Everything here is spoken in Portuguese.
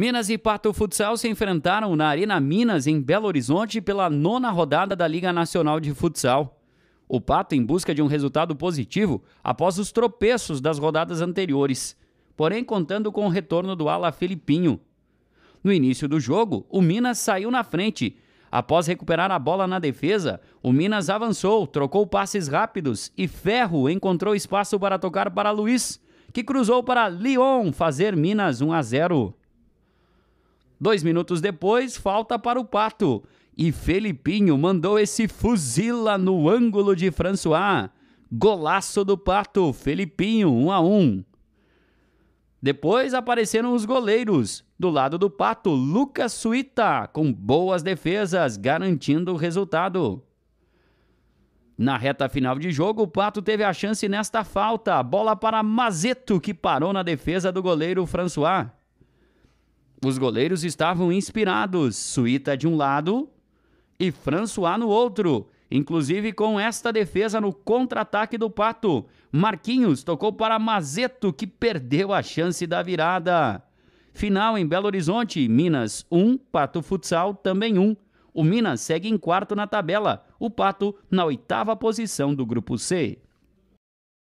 Minas e Pato Futsal se enfrentaram na Arena Minas, em Belo Horizonte, pela nona rodada da Liga Nacional de Futsal. O Pato em busca de um resultado positivo após os tropeços das rodadas anteriores, porém contando com o retorno do ala Felipinho. No início do jogo, o Minas saiu na frente. Após recuperar a bola na defesa, o Minas avançou, trocou passes rápidos e Ferro encontrou espaço para tocar para Luiz, que cruzou para Lyon fazer Minas 1 a 0. Dois minutos depois, falta para o Pato. E Felipinho mandou esse fuzila no ângulo de François. Golaço do Pato, Felipinho, 1 um a 1. Um. Depois apareceram os goleiros. Do lado do Pato, Lucas Suíta, com boas defesas, garantindo o resultado. Na reta final de jogo, o Pato teve a chance nesta falta. Bola para Mazeto, que parou na defesa do goleiro François. Os goleiros estavam inspirados, Suíta de um lado e François no outro. Inclusive com esta defesa no contra-ataque do Pato. Marquinhos tocou para Mazeto, que perdeu a chance da virada. Final em Belo Horizonte, Minas 1, Pato Futsal também 1. O Minas segue em quarto na tabela, o Pato na oitava posição do grupo C.